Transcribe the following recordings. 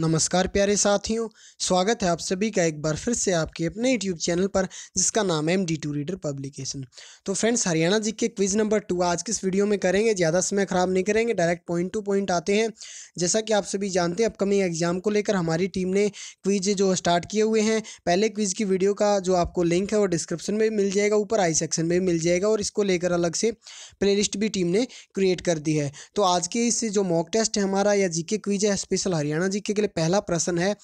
नमस्कार प्यारे साथियों स्वागत है आप सभी का एक बार फिर से आपके अपने यूट्यूब चैनल पर जिसका नाम है M D two reader publication तो friends Haryana G K quiz number two आज किस वीडियो में करेंगे ज़्यादा समय खराब नहीं करेंगे डायरेक्ट पॉइंट टू पॉइंट आते हैं जैसा कि आप सभी जानते हैं अपकमिंग एग्जाम को लेकर हमारी टीम ने क्विज जो स्टार्ट किए हुए हैं पहले क्विज की वीडियो का जो आपको लिंक है वो डिस्क्रिप्शन में मिल जाएगा ऊपर आई सेक्शन में मिल जाएगा और इसको लेकर अलग से प्ले भी टीम ने क्रिएट कर दी है तो आज के इस जो मॉक टेस्ट है हमारा या जी क्विज है स्पेशल हरियाणा जी के लिए पहला प्रश्न है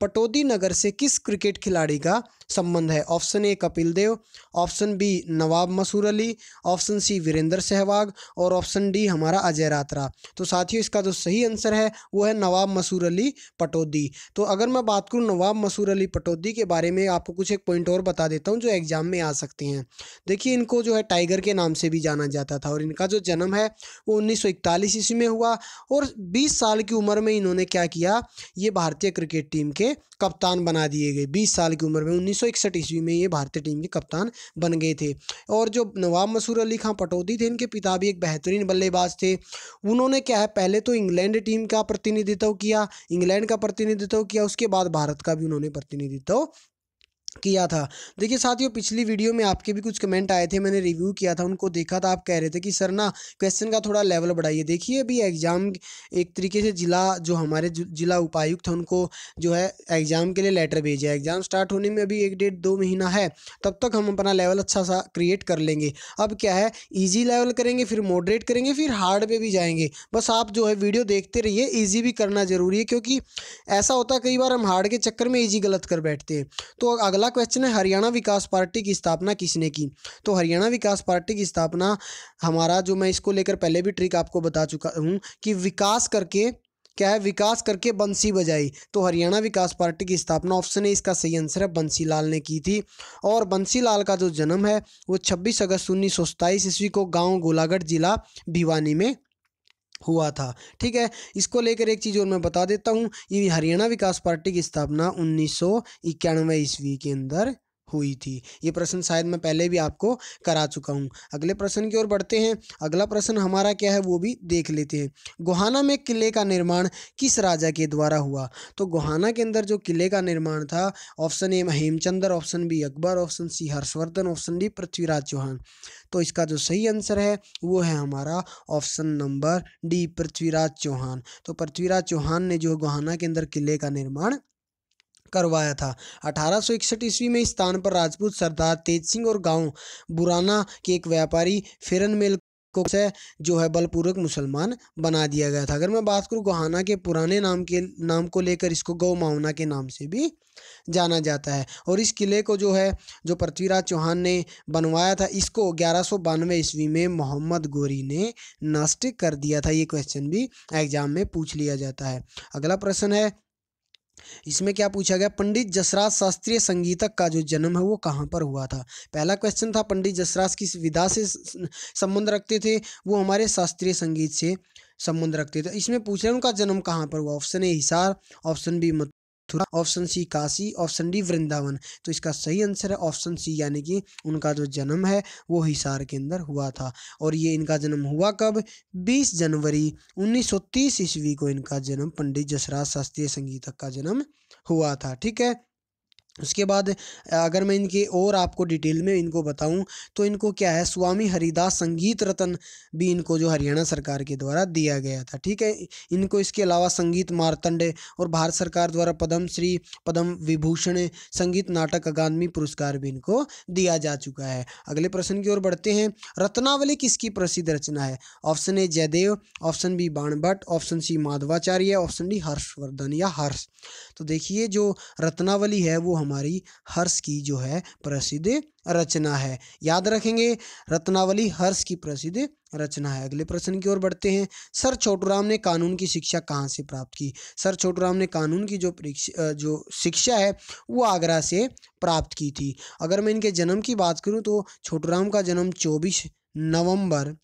पटोदी नगर से किस क्रिकेट खिलाड़ी का संबंध है option A Kapil Dev option B Nawab Mansur Ali option C Virender Sehwag और ऑप्शन डी हमारा अजय रात्रा तो साथियों इसका जो सही आंसर है वो है नवाब मसूर अली पटौदी तो अगर मैं बात करूँ नवाब मसूर अली पटौदी के बारे में आपको कुछ एक पॉइंट और बता देता हूँ जो एग्ज़ाम में आ सकते हैं देखिए इनको जो है टाइगर के नाम से भी जाना जाता था और इनका जो जन्म है वो उन्नीस ईस्वी में हुआ और बीस साल की उम्र में इन्होंने क्या किया ये भारतीय क्रिकेट टीम के कप्तान बना दिए गए 20 साल की उम्र में उन्नीस 1961 ईस्वी में ये भारतीय टीम के कप्तान बन गए थे और जो नवाब मसूर अली खां पटौदी थे इनके पिता भी एक बेहतरीन बल्लेबाज थे उन्होंने क्या है पहले तो इंग्लैंड टीम का प्रतिनिधित्व किया इंग्लैंड का प्रतिनिधित्व किया उसके बाद भारत का भी उन्होंने प्रतिनिधित्व किया था देखिए साथियों पिछली वीडियो में आपके भी कुछ कमेंट आए थे मैंने रिव्यू किया था उनको देखा था आप कह रहे थे कि सर ना क्वेश्चन का थोड़ा लेवल बढ़ाइए देखिए अभी एग्ज़ाम एक तरीके से जिला जो हमारे जिला उपायुक्त हैं उनको जो है एग्ज़ाम के लिए लेटर भेजा एग्ज़ाम स्टार्ट होने में अभी एक डेढ़ दो महीना है तब तक हम अपना लेवल अच्छा सा क्रिएट कर लेंगे अब क्या है ईजी लेवल करेंगे फिर मॉडरेट करेंगे फिर हार्ड पे भी जाएंगे बस आप जो है वीडियो देखते रहिए ईजी भी करना ज़रूरी है क्योंकि ऐसा होता है कई बार हम हार्ड के चक्कर में ईजी गलत कर बैठते हैं तो अगला अगला क्वेश्चन है हरियाणा विकास पार्टी की स्थापना किसने की तो हरियाणा विकास पार्टी की स्थापना हमारा जो मैं इसको लेकर पहले भी ट्रिक आपको बता चुका हूँ कि विकास करके क्या है विकास करके बंसी बजाई तो हरियाणा विकास पार्टी की स्थापना ऑप्शन है इसका सही आंसर है बंसी लाल ने की थी और बंसी लाल का जो जन्म है वो 26 अगस्त उन्नीस ईस्वी को गांव गोलागढ़ जिला भिवानी में हुआ था ठीक है इसको लेकर एक चीज़ और मैं बता देता हूँ ये हरियाणा विकास पार्टी की स्थापना उन्नीस सौ ईस्वी के अंदर हुई थी ये प्रश्न शायद मैं पहले भी आपको करा चुका हूँ अगले प्रश्न की ओर बढ़ते हैं अगला प्रश्न हमारा क्या है वो भी देख लेते हैं गोहाना में किले का निर्माण किस राजा के द्वारा हुआ तो गोहाना के अंदर जो किले का निर्माण था option A Hemchandra option B Akbar option C Harshvardhan option D Prithviraj Chauhan तो इसका जो सही आंसर है वो है हमारा option number D Prithviraj Chauhan तो पृथ्वीराज चौहान ने जो गोहाना के अंदर किले का निर्माण करवाया था अठारह ईस्वी में इस स्थान पर राजपूत सरदार तेज सिंह और गांव बुराना के एक व्यापारी फिरन मेल को से जो है बलपूर्वक मुसलमान बना दिया गया था अगर मैं बात करूँ गोहाना के पुराने नाम के नाम को लेकर इसको गौ मावना के नाम से भी जाना जाता है और इस किले को जो है जो पृथ्वीराज चौहान ने बनवाया था इसको ग्यारह सौ बानवे ईस्वी में मोहम्मद गोरी ने नष्ट कर दिया था ये क्वेश्चन भी एग्जाम में पूछ लिया जाता है अगला प्रश्न है इसमें क्या पूछा गया पंडित जसराज शास्त्रीय संगीतक का जो जन्म है वो कहाँ पर हुआ था पहला क्वेश्चन था पंडित जसराज किस विधा से संबंध रखते थे वो हमारे शास्त्रीय संगीत से संबंध रखते थे इसमें पूछ रहे हैं उनका जन्म कहाँ पर हुआ option A Hisar option B मत Mathura option C Kashi option D Vrindavan तो इसका सही आंसर है ऑप्शन सी यानी कि उनका जो जन्म है वो हिसार के अंदर हुआ था और ये इनका जन्म हुआ कब 20 जनवरी 1930 ईस्वी को इनका जन्म पंडित जसराज शास्त्रीय संगीतक का जन्म हुआ था ठीक है उसके बाद अगर मैं इनके और आपको डिटेल में इनको बताऊं तो इनको क्या है स्वामी हरिदास संगीत रत्न भी इनको जो हरियाणा सरकार के द्वारा दिया गया था ठीक है इनको इसके अलावा संगीत मारतंड और भारत सरकार द्वारा पद्म श्री पद्म विभूषण संगीत नाटक अकादमी पुरस्कार भी इनको दिया जा चुका है अगले प्रश्न की ओर बढ़ते हैं रत्नावली किसकी प्रसिद्ध रचना है option A Jayadev option B Banabhatta option C Madhvacharya option D Harshvardhan या हर्ष तो देखिए जो रत्नावली है वो हम हमारी हर्ष की जो है प्रसिद्ध रचना है याद रखेंगे रत्नावली हर्ष की प्रसिद्ध रचना है अगले प्रश्न की ओर बढ़ते हैं सर छोटूराम ने कानून की शिक्षा कहाँ से प्राप्त की सर छोटूराम ने कानून की जो परीक्षा जो शिक्षा है वो आगरा से प्राप्त की थी अगर मैं इनके जन्म की बात करूँ तो छोटूराम का जन्म चौबीस नवम्बर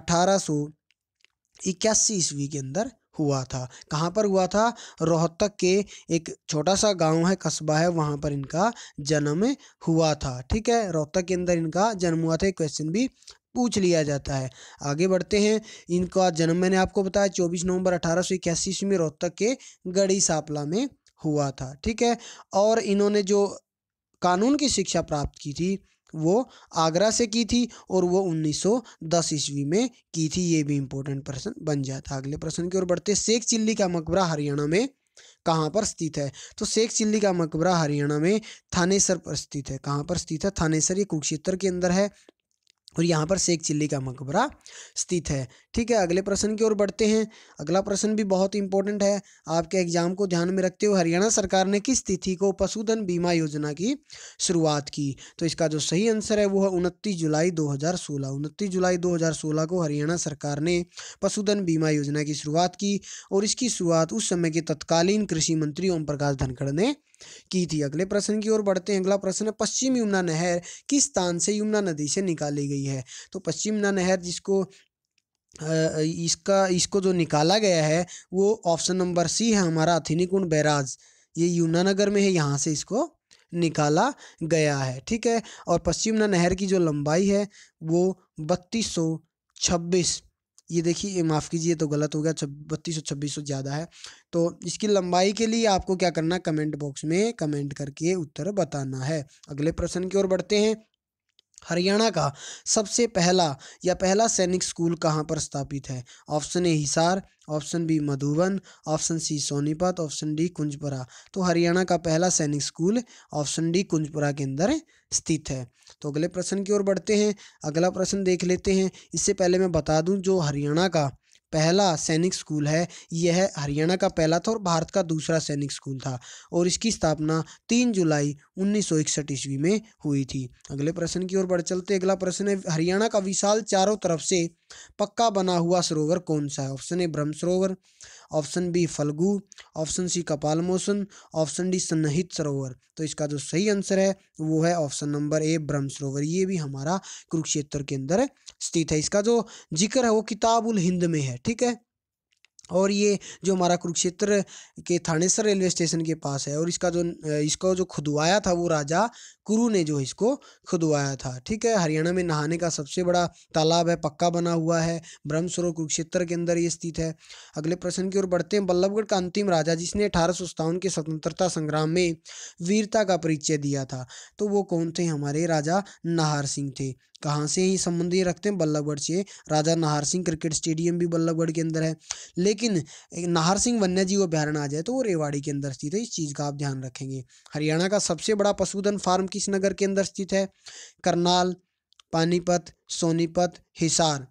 अठारह सौ इक्यासी ईस्वी के अंदर हुआ था कहाँ पर हुआ था रोहतक के एक छोटा सा गांव है कस्बा है वहाँ पर इनका जन्म हुआ था ठीक है रोहतक के अंदर इनका जन्म हुआ था क्वेश्चन भी पूछ लिया जाता है आगे बढ़ते हैं इनका जन्म मैंने आपको बताया 24 नवंबर अठारह सौ इक्यासी ईस्वी में रोहतक के गढ़ी सापला में हुआ था ठीक है और इन्होंने जो कानून की शिक्षा प्राप्त की थी वो आगरा से की थी और वो 1910 ईस्वी में की थी ये भी इंपॉर्टेंट प्रश्न बन जाता है अगले प्रश्न की ओर बढ़ते शेख चिल्ली का मकबरा हरियाणा में कहाँ पर स्थित है तो शेख चिल्ली का मकबरा हरियाणा में थानेसर पर स्थित है कहाँ पर स्थित है थानेसर ये कुरुक्षेत्र के अंदर है और यहाँ पर शेख चिल्ली का मकबरा स्थित है ठीक है अगले प्रश्न की ओर बढ़ते हैं अगला प्रश्न भी बहुत इंपॉर्टेंट है आपके एग्जाम को ध्यान में रखते हुए हरियाणा सरकार ने किस तिथि को पशुधन बीमा योजना की शुरुआत की तो इसका जो सही आंसर है वो है उनतीस जुलाई 2016 उनतीस जुलाई 2016 को हरियाणा सरकार ने पशुधन बीमा योजना की शुरुआत की और इसकी शुरुआत उस समय के तत्कालीन कृषि मंत्री ओम प्रकाश धनखड़ ने की थी अगले प्रश्न की ओर बढ़ते हैं अगला प्रश्न है पश्चिम यमुना नहर किस स्थान से यमुना नदी से निकाली गई है तो पश्चिम यमुना नहर जिसको इसका इसको जो निकाला गया है वो ऑप्शन नंबर सी है हमारा अथिनीकुंड बैराज ये यमुना नगर में है यहाँ से इसको निकाला गया है ठीक है और पश्चिम नहर की जो लंबाई है वो बत्तीस सौ छब्बीस ये देखिए ये माफ़ कीजिए तो गलत हो गया बत्तीस सौ छब्बीस सौ ज़्यादा है तो इसकी लंबाई के लिए आपको क्या करना कमेंट बॉक्स में कमेंट करके उत्तर बताना है अगले प्रश्न की ओर बढ़ते हैं हरियाणा का सबसे पहला या पहला सैनिक स्कूल कहाँ पर स्थापित है option A Hisar option B Madhuban option C Sonipat option D Kunjpura तो हरियाणा का पहला सैनिक स्कूल ऑप्शन डी कुंजपुरा के अंदर स्थित है तो अगले प्रश्न की ओर बढ़ते हैं अगला प्रश्न देख लेते हैं इससे पहले मैं बता दूं जो हरियाणा का पहला सैनिक स्कूल है यह हरियाणा का पहला था और भारत का दूसरा सैनिक स्कूल था और इसकी स्थापना 3 जुलाई उन्नीस ईस्वी में हुई थी अगले प्रश्न की ओर बढ़ चलते अगला प्रश्न है हरियाणा का विशाल चारों तरफ से पक्का बना हुआ सरोवर कौन सा है option A Brahma Sarovar option B Phalgu option C Kapal Mochan option D सन्नहित सरोवर तो इसका जो सही आंसर है वो है ऑप्शन नंबर ए ब्रह्म सरोवर ये भी हमारा कुरुक्षेत्र के अंदर स्थित है इसका जो जिक्र है वो किताबुल हिंद में है ठीक है और ये जो हमारा कुरुक्षेत्र के थानेसर रेलवे स्टेशन के पास है और इसका जो इसका जो खुदवाया था वो राजा कुरु ने जो इसको खुदवाया था ठीक है हरियाणा में नहाने का सबसे बड़ा तालाब है पक्का बना हुआ है ब्रह्म सरोवर कुरुक्षेत्र के अंदर ये स्थित है अगले प्रश्न की ओर बढ़ते हैं बल्लभगढ़ का अंतिम राजा जिसने अठारह के स्वतंत्रता संग्राम में वीरता का परिचय दिया था तो वो कौन थे हमारे राजा नाहर सिंह थे कहाँ से ही संबंध ये रखते हैं बल्लभगढ़ से राजा नाहर सिंह क्रिकेट स्टेडियम भी बल्लभगढ़ के अंदर है लेकिन नाहर सिंह जीव अभ्यारण आ जाए तो वो रेवाड़ी के अंदर स्थित है इस चीज़ का आप ध्यान रखेंगे हरियाणा का सबसे बड़ा पशुधन फार्म किस नगर के अंदर स्थित है करनाल पानीपत सोनीपत हिसार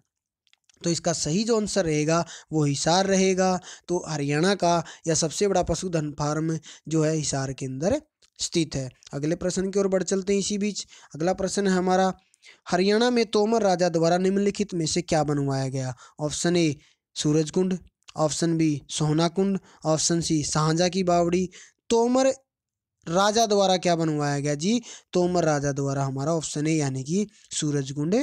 तो इसका सही जो आंसर रहेगा वो हिसार रहेगा तो हरियाणा का या सबसे बड़ा पशुधन फार्म जो है हिसार के अंदर स्थित है अगले प्रश्न की ओर बढ़ चलते हैं इसी बीच अगला प्रश्न है हमारा हरियाणा में तोमर राजा द्वारा निम्नलिखित में से क्या बनवाया गया option A Surajkund option B Sohna option C शाहजा की बावड़ी तोमर राजा द्वारा क्या बनवाया गया जी तोमर राजा द्वारा हमारा ऑप्शन है यानी कि सूरजकुंड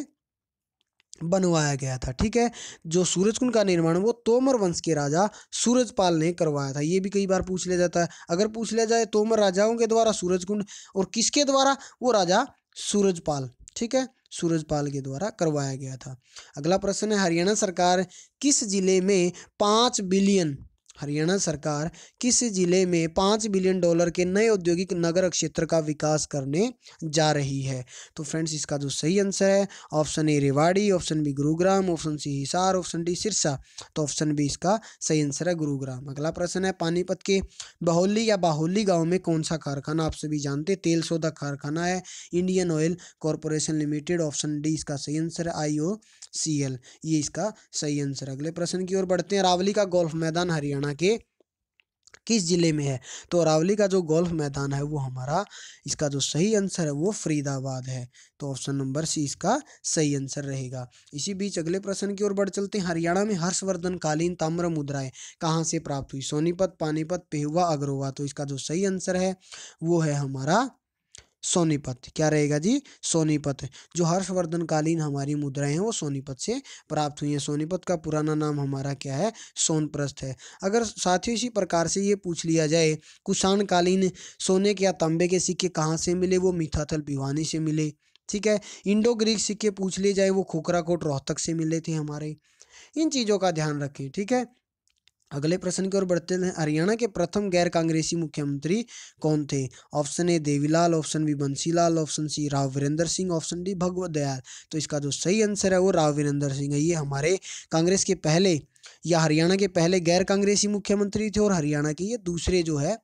बनवाया गया था ठीक है जो सूरजकुंड का निर्माण वो तोमर वंश के राजा सूरजपाल ने करवाया था ये भी कई बार पूछ लिया जाता है अगर पूछ लिया जाए तोमर राजाओं के द्वारा सूरजकुंड और किसके द्वारा वो राजा सूरजपाल ठीक है सूरजपाल के द्वारा करवाया गया था अगला प्रश्न है हरियाणा सरकार किस जिले में पाँच बिलियन हरियाणा सरकार किस जिले में पाँच बिलियन डॉलर के नए औद्योगिक नगर क्षेत्र का विकास करने जा रही है तो फ्रेंड्स इसका जो सही आंसर है option A Rewari option B Gurugram option C Hisar option D Sirsa तो ऑप्शन बी इसका सही आंसर है गुरुग्राम अगला प्रश्न है पानीपत के बाहुली या बाहुली गाँव में कौन सा कारखाना आप सभी जानते तेल सौदा कारखाना है Indian oil corporation limited option D इसका सही आंसर है आई ओ सी एल ये इसका सही आंसर अगले प्रश्न की ओर बढ़ते हैं रावली का गोल्फ मैदान हरियाणा हरियाणा के किस ज़िले में है तो अरावली का जो गोल्फ मैदान है वो हमारा इसका जो सही आंसर है वो फरीदाबाद है तो ऑप्शन नंबर सी इसका सही आंसर रहेगा इसी बीच अगले प्रश्न की ओर बढ़ चलते हैं हरियाणा में हर्षवर्धन कालीन ताम्र मुद्राएं कहाँ से प्राप्त हुई सोनीपत पानीपत पेहुआ अग्रोवा तो इसका जो सही आंसर है वो है हमारा सोनीपत क्या रहेगा जी सोनीपत जो हर्षवर्धनकालीन हमारी मुद्राएं हैं वो सोनीपत से प्राप्त हुई हैं सोनीपत का पुराना नाम हमारा क्या है सोनप्रस्थ है अगर साथियों इसी प्रकार से ये पूछ लिया जाए कालीन सोने के या तांबे के सिक्के कहाँ से मिले वो मिथाथल भिवानी से मिले ठीक है इंडो ग्रीक सिक्के पूछ लिए जाए वो खोखरा कोट रोहतक से मिले थे हमारे इन चीज़ों का ध्यान रखें ठीक है अगले प्रश्न की ओर बढ़ते हैं हरियाणा के प्रथम गैर कांग्रेसी मुख्यमंत्री कौन थे option A Devi Lal option B Bansi Lal option C Rao Virendra Singh option D Bhagwat Dayal तो इसका जो सही आंसर है वो राव वीरेंद्र सिंह है ये हमारे कांग्रेस के पहले या हरियाणा के पहले गैर कांग्रेसी मुख्यमंत्री थे और हरियाणा के ये दूसरे जो है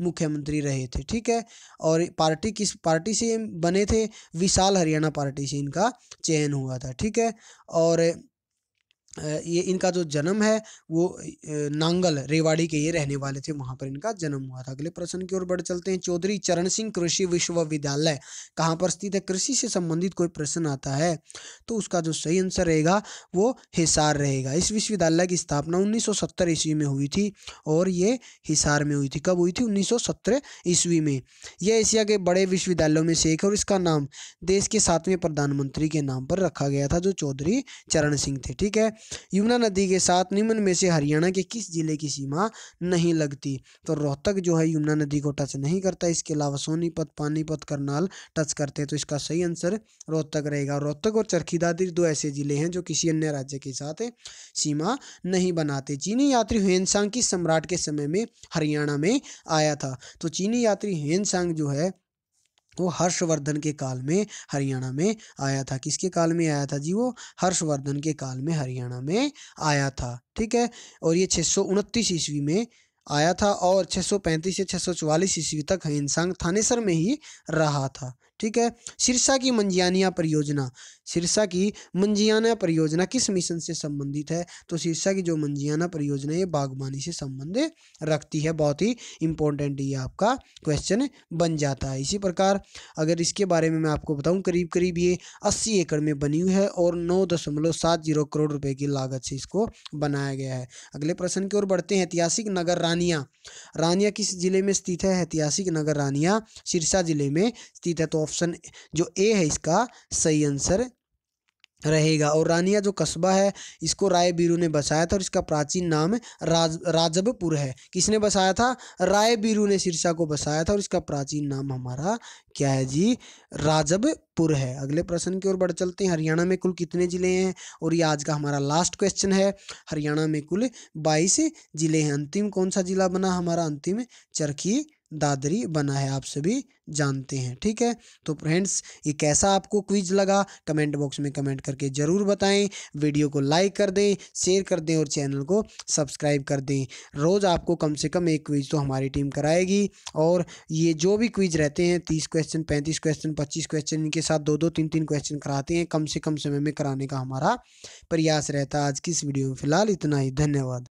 मुख्यमंत्री रहे थे ठीक है और पार्टी किस पार्टी से बने थे विशाल हरियाणा पार्टी से इनका चयन हुआ था ठीक है और ये इनका जो जन्म है वो नांगल रेवाड़ी के ये रहने वाले थे वहाँ पर इनका जन्म हुआ था अगले प्रश्न की ओर बढ़ चलते हैं चौधरी चरण सिंह कृषि विश्वविद्यालय कहाँ पर स्थित है कृषि से संबंधित कोई प्रश्न आता है तो उसका जो सही आंसर रहेगा वो हिसार रहेगा इस विश्वविद्यालय की स्थापना उन्नीस ईस्वी में हुई थी और ये हिसार में हुई थी कब हुई थी उन्नीस ईस्वी में यह एशिया के बड़े विश्वविद्यालयों में से एक है और इसका नाम देश के सातवें प्रधानमंत्री के नाम पर रखा गया था जो चौधरी चरण सिंह थे ठीक है यमुना नदी के साथ निम्न में से हरियाणा के किस जिले की सीमा नहीं लगती तो रोहतक जो है यमुना नदी को टच नहीं करता इसके अलावा सोनीपत पानीपत करनाल टच करते हैं तो इसका सही आंसर रोहतक रहेगा रोहतक और चरखी दादरी दो ऐसे जिले हैं जो किसी अन्य राज्य के साथ सीमा नहीं बनाते चीनी यात्री हुएनसांग किस सम्राट के समय में हरियाणा में आया था तो चीनी यात्री हेनसांग जो है वो हर्षवर्धन के काल में हरियाणा में आया था किसके काल में आया था जी वो हर्षवर्धन के काल में हरियाणा में आया था ठीक है और ये छः सौ ईस्वी में आया था और 635 से 644 ईस्वी तक हिंसांग थानेसर में ही रहा था ठीक है सिरसा की मंजियानिया परियोजना सिरसा की मंजियाना परियोजना किस मिशन से संबंधित है तो सिरसा की जो मंजियाना परियोजना ये बागवानी से संबंध रखती है बहुत ही इंपॉर्टेंट ये आपका क्वेश्चन बन जाता है इसी प्रकार अगर इसके बारे में मैं आपको बताऊं करीब करीब ये अस्सी एकड़ में बनी हुई है और नौ दशमलव सात जीरो करोड़ रुपए की लागत से इसको बनाया गया है अगले प्रश्न की ओर बढ़ते हैं ऐतिहासिक नगर रानिया रानिया किस जिले में स्थित है ऐतिहासिक नगर रानिया सिरसा जिले में स्थित है तो ऑप्शन जो ए है इसका सही आंसर रहेगा और रानिया जो कस्बा है इसको राय बीरू ने बसाया था और इसका प्राचीन नाम राज राजबपुर है किसने बसाया था राय बीरू ने सिरसा को बसाया था और इसका प्राचीन नाम हमारा क्या है जी राजबपुर है अगले प्रश्न की ओर बढ़ चलते हैं हरियाणा में कुल कितने जिले हैं और ये आज का हमारा लास्ट क्वेश्चन है हरियाणा में कुल बाईस जिले हैं अंतिम कौन सा जिला बना हमारा अंतिम चरखी दादरी बना है आप सभी जानते हैं ठीक है तो फ्रेंड्स ये कैसा आपको क्विज लगा कमेंट बॉक्स में कमेंट करके ज़रूर बताएं वीडियो को लाइक कर दें शेयर कर दें और चैनल को सब्सक्राइब कर दें रोज़ आपको कम से कम एक क्विज तो हमारी टीम कराएगी और ये जो भी क्विज रहते हैं तीस क्वेश्चन पैंतीस क्वेश्चन पच्चीस क्वेश्चन इनके साथ दो दो तीन तीन क्वेश्चन कराते हैं कम से कम समय में कराने का हमारा प्रयास रहता है आज की इस वीडियो में फिलहाल इतना ही धन्यवाद